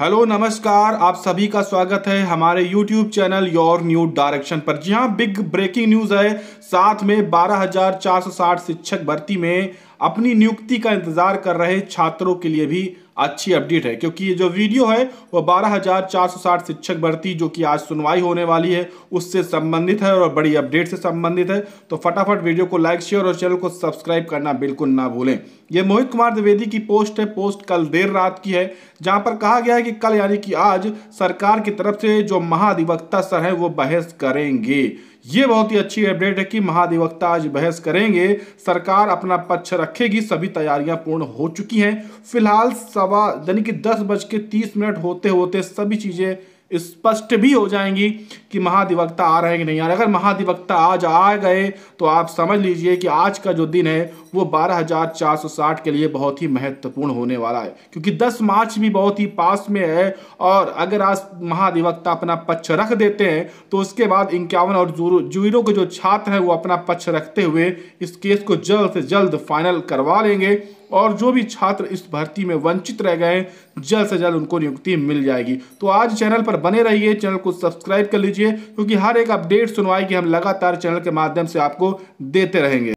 hello नमस्कार आप सभी का स्वागत है हमारे YouTube channel your new direction पर जी हाँ बिग ब्रेकिंग न्यूज़ है साथ में 12,460 शिक्षक भर्ती में अपनी नियुक्ति का इंतजार कर रहे छात्रों के लिए भी अच्छी अपडेट है क्योंकि ये जो वीडियो है वह 12,460 शिक्षक भर्ती जो कि आज सुनवाई होने वाली है उससे संबंधित है और बड़ी अपडेट से संबंधित है तो फटाफट वीडियो को लाइक शेयर और चैनल को सब्सक्राइब करना बिल्कुल ना भूलें ये मोहित कुमार द्विवेदी की पोस्ट है पोस्ट कल देर रात की है जहां पर कहा गया है कि कल यानी कि आज सरकार की तरफ से जो महाधिवक्ता सर है वो बहस करेंगे ये बहुत ही अच्छी अपडेट है कि महाधिवक्ता आज बहस करेंगे सरकार अपना पक्ष रखेगी सभी तैयारियां पूर्ण हो चुकी हैं फिलहाल सवा यानी कि दस बज के तीस मिनट होते होते सभी चीज़ें स्पष्ट भी हो जाएंगी कि महाधिवक्ता आ रहे हैं कि नहीं आ रहे अगर महाधिवक्ता आज आ गए तो आप समझ लीजिए कि आज का जो दिन है वो 12,460 के लिए बहुत ही महत्वपूर्ण होने वाला है क्योंकि 10 मार्च भी बहुत ही पास में है और अगर आज महाधिवक्ता अपना पक्ष रख देते हैं तो उसके बाद इक्यावन और जूरो के जो छात्र हैं वो अपना पक्ष रखते हुए इस केस को जल्द से जल्द फाइनल करवा लेंगे और जो भी छात्र इस भर्ती में वंचित रह गए जल्द से जल्द उनको नियुक्ति मिल जाएगी तो आज चैनल पर बने रहिए चैनल को सब्सक्राइब कर लीजिए क्योंकि हर एक अपडेट सुनवाई की हम लगातार चैनल के माध्यम से आपको देते रहेंगे